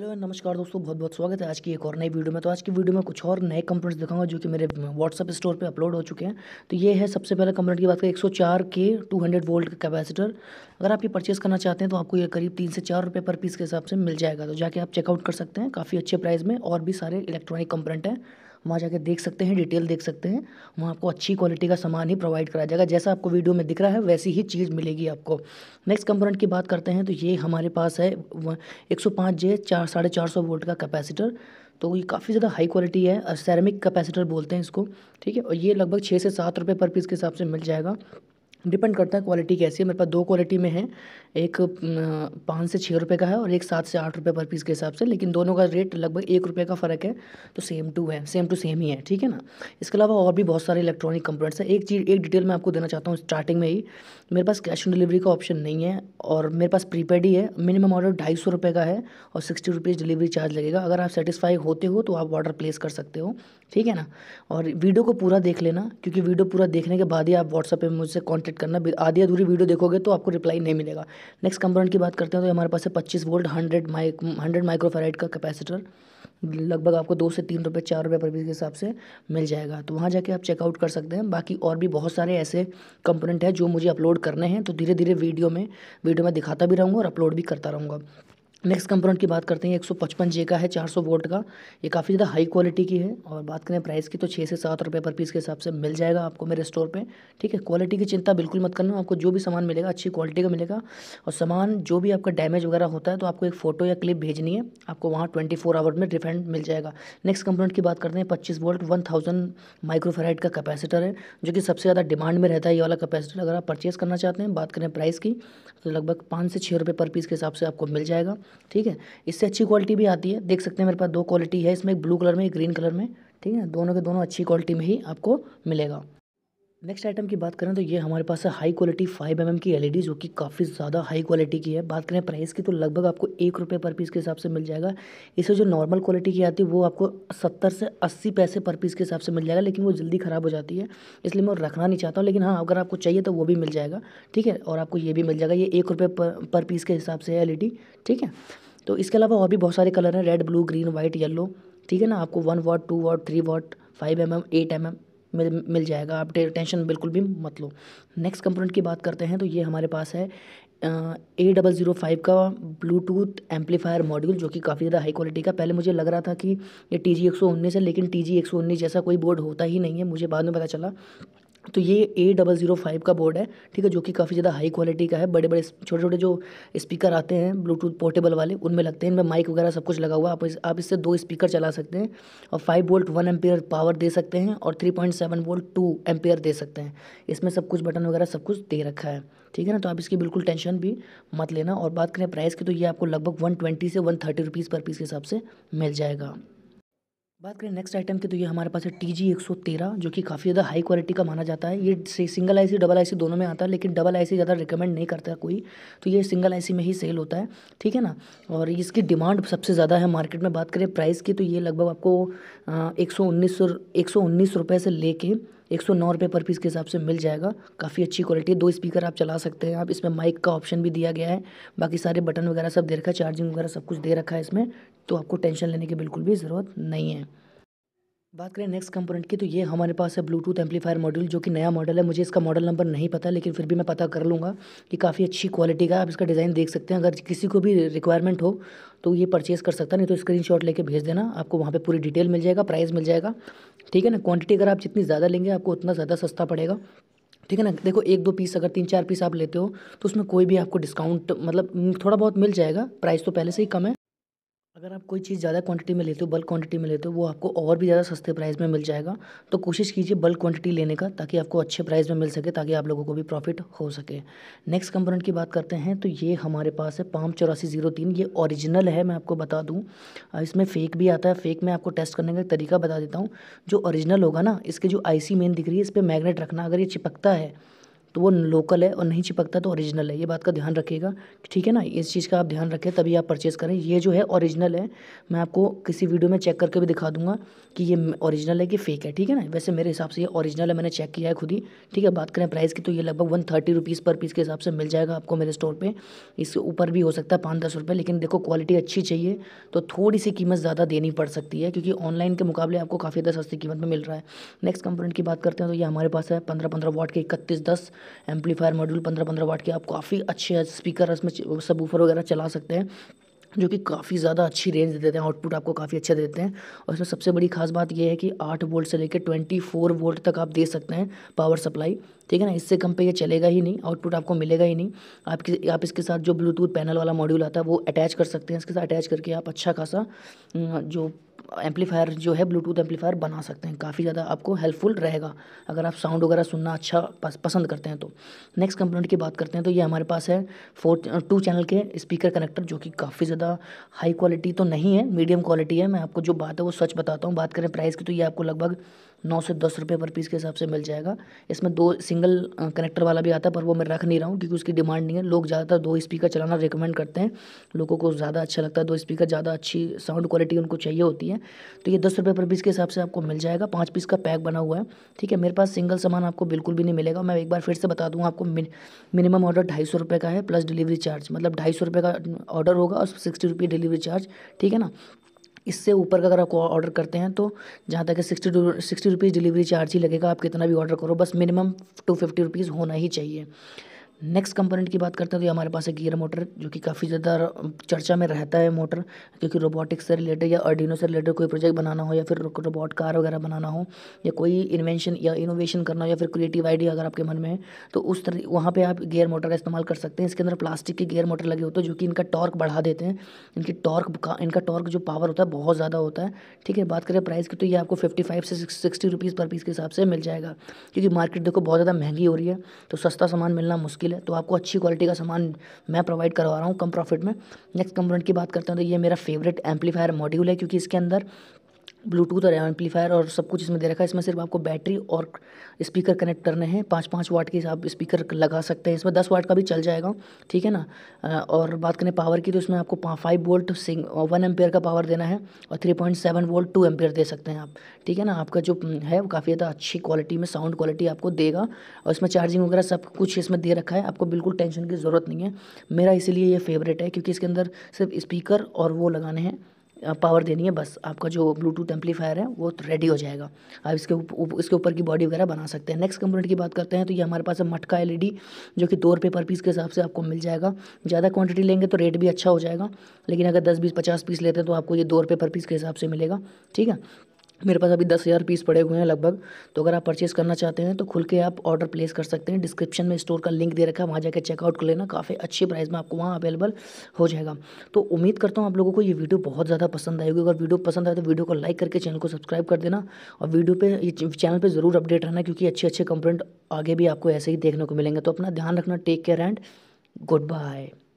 hello नमस्कार दोस्तों बहुत बहुत स्वागत है आज की एक और नई वीडियो में तो आज की वीडियो में कुछ और नए कंप्लेंट्स दिखाऊंगा जो कि मेरे व्हाट्सअप स्टोर पे अपलोड हो चुके हैं तो ये है सबसे पहले कंप्लेंट की बात करें 104 के 200 वोल्ट का कैपेसिटर अगर आप ये परचेस करना चाहते हैं तो आपको ये करीब तीन से चार रुपये पर पीस के हिसाब से मिल जाएगा तो जाके आप चेकआउट कर सकते हैं काफ़ी अच्छे प्राइस में और भी सारे इलेक्ट्रॉनिक कंपोनेंट हैं वहाँ जाकर देख सकते हैं डिटेल देख सकते हैं वहाँ आपको अच्छी क्वालिटी का सामान ही प्रोवाइड कराया जाएगा जैसा आपको वीडियो में दिख रहा है वैसी ही चीज़ मिलेगी आपको नेक्स्ट कंपोनेंट की बात करते हैं तो ये हमारे पास है एक सौ पाँच जे चार साढ़े चार सौ वोल्ट का कैपेसिटर तो ये काफ़ी ज़्यादा हाई क्वालिटी है सैरमिक कैपेसिटर बोलते हैं इसको ठीक है और ये लगभग छः से सात रुपये पर पीस के हिसाब से मिल जाएगा डिपेंड करता है क्वालिटी कैसी है मेरे पास दो क्वालिटी में है एक पाँच से छः रुपये का है और एक सात से आठ रुपये पर पीस के हिसाब से लेकिन दोनों का रेट लगभग एक रुपये का फ़र्क है तो सेम टू है सेम टू सेम ही है ठीक है ना इसके अलावा और भी बहुत सारे इलेक्ट्रॉनिक कंपोनेंट्स हैं एक चीज़ एक डिटेल मैं आपको देना चाहता हूँ स्टार्टिंग में ही मेरे पास कैश ऑन डिलीवरी का ऑप्शन नहीं है और मेरे पास प्रीपेड ही है मिनिमम ऑर्डर ढाई सौ रुपये का है और सिक्सटी रुपीज़ डिलीवरी चार्ज लगेगा अगर आप सेटिस्फाई होते हो तो आप ऑर्डर प्लेस कर सकते हो ठीक है ना और वीडियो को पूरा देख लेना क्योंकि वीडियो पूरा देखने के बाद ही आप व्हाट्सएप पर मुझसे कॉन्टैक्ट कंसल्टेट करना आधी अधूरी वीडियो देखोगे तो आपको रिप्लाई नहीं मिलेगा नेक्स्ट कंपोनेंट की बात करते हैं तो हमारे पास है पच्चीस volt hundred mic hundred microfarad का कैपेसिटर लगभग आपको दो से तीन रुपये चार रुपये पर पीस के हिसाब से मिल जाएगा तो वहाँ जाके आप चेकआउट कर सकते हैं बाकी और भी बहुत सारे ऐसे कंपोनेंट हैं जो मुझे अपलोड करने हैं तो धीरे धीरे वीडियो में वीडियो में दिखाता भी रहूँगा और अपलोड भी करता रहूँगा नेक्स्ट कंपोनेंट की बात करते हैं एक सौ पचपन जे का है चार सौ वोल्ट का ये काफ़ी ज़्यादा हाई क्वालिटी की है और बात करें प्राइस की तो छः से सात रुपये पर पीस के हिसाब से मिल जाएगा आपको मेरे स्टोर पे ठीक है क्वालिटी की चिंता बिल्कुल मत करना आपको जो भी सामान मिलेगा अच्छी क्वालिटी का मिलेगा और सामान जो भी आपका डैमेज वगैरह होता है तो आपको एक फ़ोटो या क्लिप भेजनी है आपको वहाँ ट्वेंटी फोर आवर में रिफंड मिल जाएगा नेक्स्ट कंपोनेंट की बात करते हैं पच्चीस वोल्ट वन थाउजेंड माइक्रोफेराइड का कैपेसिटर है जो कि सबसे ज़्यादा डिमांड में रहता है ये वाला कैपेसिटर अगर आप परचेज़ करना चाहते हैं बात करें प्राइस की तो लगभग पाँच से छः रुपये पर पीस के हिसाब से आपको मिल जाएगा ठीक है इससे अच्छी क्वालिटी भी आती है देख सकते हैं मेरे पास दो क्वालिटी है इसमें एक ब्लू कलर में एक ग्रीन कलर में ठीक है दोनों के दोनों अच्छी क्वालिटी में ही आपको मिलेगा नेक्स्ट आइटम की बात करें तो ये हमारे पास है हाई क्वालिटी फाइव एम की एलईडी e जो कि काफ़ी ज़्यादा हाई क्वालिटी की है बात करें प्राइस की तो लगभग आपको एक रुपये पर पीस के हिसाब से मिल जाएगा इसे जो नॉर्मल क्वालिटी की आती है वो आपको सत्तर से अस्सी पैसे पर पीस के हिसाब से मिल जाएगा लेकिन वो जल्दी ख़राब हो जाती है इसलिए मैं रखना नहीं चाहता हूँ लेकिन हाँ अगर आपको चाहिए तो वो भी मिल जाएगा ठीक है और आपको ये भी मिल जाएगा ये एक रुपये पर, पर पीस के हिसाब से है एल e ठीक है तो इसके अलावा और भी बहुत सारे कलर हैं red blue green white yellow ठीक है ना आपको one watt two watt three watt five M M eight M M मिल मिल जाएगा आप टेंशन बिल्कुल भी मत लो नेक्स्ट कंपोनेंट की बात करते हैं तो ये हमारे पास है ए डबल ज़ीरो फाइव का ब्लूटूथ एम्पलीफायर मॉड्यूल जो कि काफ़ी ज़्यादा हाई क्वालिटी का पहले मुझे लग रहा था कि ये टी जी एक सौ उन्नीस है लेकिन टी जी एक सौ उन्नीस जैसा कोई बोर्ड होता ही नहीं है मुझे बाद में पता चला तो ये ए डबल ज़ीरो फाइव का बोर्ड है ठीक है जो कि काफ़ी ज़्यादा हाई क्वालिटी का है बड़े बड़े छोटे छोटे जो स्पीकर आते हैं ब्लूटूथ पोर्टेबल वाले उनमें लगते हैं इनमें माइक वगैरह सब कुछ लगा हुआ है आप इस, आप इससे दो स्पीकर चला सकते हैं और five volt one ampere power दे सकते हैं और three point seven volt two ampere दे सकते हैं इसमें सब कुछ बटन वगैरह सब कुछ दे रखा है ठीक है ना तो आप इसकी बिल्कुल टेंशन भी मत लेना और बात करें प्राइस की तो ये आपको लगभग वन ट्वेंटी से one thirty rupees per piece के हिसाब से मिल जाएगा बात करें नेक्स्ट आइटम की तो ये हमारे पास है टी जी एक सौ तेरह जो कि काफ़ी ज़्यादा हाई क्वालिटी का माना जाता है ये सिंगल आईसी डबल आईसी दोनों में आता है लेकिन डबल आईसी ज़्यादा रिकमेंड नहीं करता कोई तो ये सिंगल आईसी में ही सेल होता है ठीक है ना और इसकी डिमांड सबसे ज़्यादा है मार्केट में बात करें प्राइस की तो ये लगभग आपको एक सौ उन्नीस सौ एक सौ उन्नीस रुपये से लेके एक सौ नौ रुपये पर पीस के हिसाब से मिल जाएगा काफ़ी अच्छी क्वालिटी है दो स्पीकर आप चला सकते हैं आप इसमें माइक का ऑप्शन भी दिया गया है बाकी सारे बटन वगैरह सब दे रखा है चार्जिंग वगैरह सब कुछ दे रखा है इसमें तो आपको टेंशन लेने की बिल्कुल भी ज़रूरत नहीं है बात करें नेक्स्ट कंपोनेंट की तो ये हमारे पास है ब्लूटूथ एम्पलीफायर मॉड्यूल जो कि नया मॉडल है मुझे इसका मॉडल नंबर नहीं पता लेकिन फिर भी मैं पता कर लूँगा कि काफ़ी अच्छी क्वालिटी का आप इसका डिज़ाइन देख सकते हैं अगर किसी को भी रिक्वायरमेंट हो तो ये परचेज़ कर सकता नहीं तो स्क्रीन शॉट भेज देना आपको वहाँ पर पूरी डिटेल मिल जाएगा प्राइस मिल जाएगा ठीक है ना क्वान्टिटी अगर आप जितनी ज़्यादा लेंगे आपको उतना ज़्यादा सस्ता पड़ेगा ठीक है ना देखो एक दो पीस अगर तीन चार पीस आप लेते हो तो उसमें कोई भी आपको डिस्काउंट मतलब थोड़ा बहुत मिल जाएगा प्राइस तो पहले से ही कम है अगर आप कोई चीज़ ज़्यादा क्वांटिटी में लेते हो बल्क क्वांटिटी में लेते हो वो आपको और भी ज़्यादा सस्ते प्राइस में मिल जाएगा तो कोशिश कीजिए बल्क क्वांटिटी लेने का ताकि आपको अच्छे प्राइस में मिल सके ताकि आप लोगों को भी प्रॉफिट हो सके नेक्स्ट कंपोनेंट की बात करते हैं तो ये हमारे पास है पाम चौरासी जीरो तीन ये ओरिजिनल है मैं आपको बता दूँ इसमें फ़ेक भी आता है फ़ेक में आपको टेस्ट करने का तरीका बता देता हूँ जो ऑरिजिनल होगा ना इसके जो आई मेन दिख रही है इस पर मैगनेट रखना अगर ये चिपकता है तो वो लोकल है और नहीं चिपकता तो ओरिजिनल है ये बात का ध्यान रखिएगा ठीक है ना इस चीज़ का आप ध्यान रखें तभी आप परचेज़ करें ये जो है ओरिजिनल है मैं आपको किसी वीडियो में चेक करके भी दिखा दूंगा कि ये ओरिजिनल है कि फेक है ठीक है ना वैसे मेरे हिसाब से ये ओरिजिनल है मैंने चेक किया है खुद ही ठीक है बात करें प्राइस की तो ये लगभग one thirty rupees per piece के हिसाब से मिल जाएगा आपको मेरे स्टोर पर इस ऊपर भी हो सकता है पाँच दस रुपये लेकिन देखो क्वालिटी अच्छी चाहिए तो थोड़ी सी कीमत ज़्यादा देनी पड़ सकती है क्योंकि ऑनलाइन के मुकाबले आपको काफ़ी ज़्यादा सस्ती कीमत में मिल रहा है नेक्स्ट कंपोनेंट की बात करते हैं तो ये हमारे पास है पंद्रह पंद्रह वाट के इकतीस दस एम्पलीफायर मॉड्यूल पंद्रह पंद्रह वाट के आप काफ़ी अच्छे स्पीकर इसमें सब ऊपर वगैरह चला सकते हैं जो कि काफ़ी ज़्यादा अच्छी रेंज देते हैं आउटपुट आपको काफ़ी अच्छा देते हैं और इसमें सबसे बड़ी खास बात यह है कि आठ वोल्ट से लेकर ट्वेंटी फोर वोल्ट तक आप दे सकते हैं पावर सप्लाई ठीक है ना इससे कम पे ये चलेगा ही नहीं आउटपुट आपको मिलेगा ही नहीं आपकी आप इसके साथ जो ब्लूटूथ पैनल वाला मॉड्यूल आता है वो अटैच कर सकते हैं इसके साथ अटैच करके आप अच्छा खासा जो एम्पलीफायर जो है ब्लूटूथ एम्पलीफायर बना सकते हैं काफ़ी ज़्यादा आपको हेल्पफुल रहेगा अगर आप साउंड वगैरह सुनना अच्छा पसंद करते हैं तो नेक्स्ट कंपोनेंट की बात करते हैं तो ये हमारे पास है फोर टू चैनल के स्पीकर कनेक्टर जो कि काफ़ी ज़्यादा हाई क्वालिटी तो नहीं है मीडियम क्वालिटी है मैं आपको जो बात है वो सच बताता हूँ बात करें प्राइस की तो ये आपको लगभग नौ से दस रुपये पर पीस के हिसाब से मिल जाएगा इसमें दो सिंगल कनेक्टर वाला भी आता है पर वो मैं रख नहीं रहा हूँ क्योंकि उसकी डिमांड नहीं है लोग ज़्यादातर दो स्पीकर चलाना रिकमेंड करते हैं लोगों को ज़्यादा अच्छा लगता है दो स्पीकर ज़्यादा अच्छी साउंड क्वालिटी उनको चाहिए होती है तो ये दस रुपये पर पीस के हिसाब से आपको मिल जाएगा पाँच पीस का पैक बना हुआ है ठीक है मेरे पास सिंगल सामान आपको बिल्कुल भी नहीं मिलेगा मैं एक बार फिर से बता दूँ आपको मिनिमम ऑर्डर ढाई सौ रुपये का है प्लस डिलीवरी चार्ज मतलब ढाई सौ रुपये का ऑर्डर होगा और सिक्सटी रुपये डिलीवरी चार्ज ठीक है ना इससे ऊपर का अगर आप ऑर्डर करते हैं तो जहाँ तक है sixty sixty rupees delivery charge ही लगेगा आप कितना भी ऑर्डर करो बस मिनिमम टू फिफ्टी रुपीज़ होना ही चाहिए नेक्स्ट कंपोनेंट की बात करते हैं तो हमारे पास है गियर मोटर जो कि काफ़ी ज़्यादा चर्चा में रहता है मोटर क्योंकि रोबोटिक्स से रिलेटेड या अर्डिनो से रिलेटेड कोई प्रोजेक्ट बनाना हो या फिर रोबोट कार वगैरह बनाना हो या कोई इन्वेंशन या इनोवेशन करना हो या फिर क्रिएटिव आइडिया अगर आपके मन में है तो उस तरह वहाँ पर आप गेयर मोटर का इस्तेमाल कर सकते हैं इसके अंदर प्लास्टिक के गेयर मोटर लगे होते हैं जो कि इनका टॉर्क बढ़ा देते हैं इनकी टॉर्क का इनका टॉर्क जो पावर होता है बहुत ज़्यादा होता है ठीक है बात करें प्राइस की तो ये आपको फिफ्टी फाइव से सिक्सटी रुपीज़ पर पीस के हिसाब से मिल जाएगा क्योंकि मार्केट देखो बहुत ज़्यादा महंगी हो रही है तो सस्ता सामान मिलना मुश्किल मुश्किल है तो आपको अच्छी क्वालिटी का सामान मैं प्रोवाइड करवा रहा हूँ कम प्रॉफिट में नेक्स्ट कंपोनेंट की बात करते हैं तो ये मेरा फेवरेट एम्पलीफायर मॉड्यूल है क्योंकि इसके अंदर ब्लूटूथ और एम्पलीफायर और सब कुछ इसमें दे रखा है इसमें सिर्फ आपको बैटरी और स्पीकर कनेक्ट करने हैं पाँच पाँच वाट के आप स्पीकर लगा सकते हैं इसमें दस वाट का भी चल जाएगा ठीक है ना और बात करें पावर की तो इसमें आपको फाइव वोल्ट सिंग वन एम्पेयर का पावर देना है और three point seven volt two ampere दे सकते हैं आप ठीक है ना आपका जो है वो काफ़ी ज़्यादा अच्छी क्वालिटी में साउंड क्वालिटी आपको देगा और इसमें चार्जिंग वगैरह सब कुछ इसमें दे रखा है आपको बिल्कुल टेंशन की ज़रूरत नहीं है मेरा इसीलिए ये फेवरेट है क्योंकि इसके अंदर सिर्फ स्पीकर और वो लगाने हैं पावर देनी है बस आपका जो ब्लूटूथ एम्पलीफायर है वो तो रेडी हो जाएगा आप इसके उप, इसके ऊपर की बॉडी वगैरह बना सकते हैं नेक्स्ट कंपोनेंट की बात करते हैं तो ये हमारे पास है मटका एलईडी e जो कि दो रुपये पर पीस के हिसाब से आपको मिल जाएगा ज़्यादा क्वांटिटी लेंगे तो रेट भी अच्छा हो जाएगा लेकिन अगर दस बीस पचास पीस लेते हैं तो आपको ये दो रुपये पर पीस के हिसाब से मिलेगा ठीक है मेरे पास अभी दस हज़ार पीस पड़े हुए हैं लगभग तो अगर आप परचेज़ करना चाहते हैं तो खुल के आप ऑर्डर प्लेस कर सकते हैं डिस्क्रिप्शन में स्टोर का लिंक दे रखा है वहाँ जाकर चेकआउट कर लेना काफ़ी अच्छे प्राइस में आपको वहाँ अवेलेबल हो जाएगा तो उम्मीद करता हूँ आप लोगों को ये वीडियो बहुत ज़्यादा पसंद आएगी अगर वीडियो पसंद आए तो वीडियो को लाइक करके चैनल को सब्सक्राइब कर देना और वीडियो पर चैनल पर ज़रूर अपडेट रहना क्योंकि अच्छे अच्छे कंप्लेंट आगे भी आपको ऐसे ही देखने को मिलेंगे तो अपना ध्यान रखना take care and good bye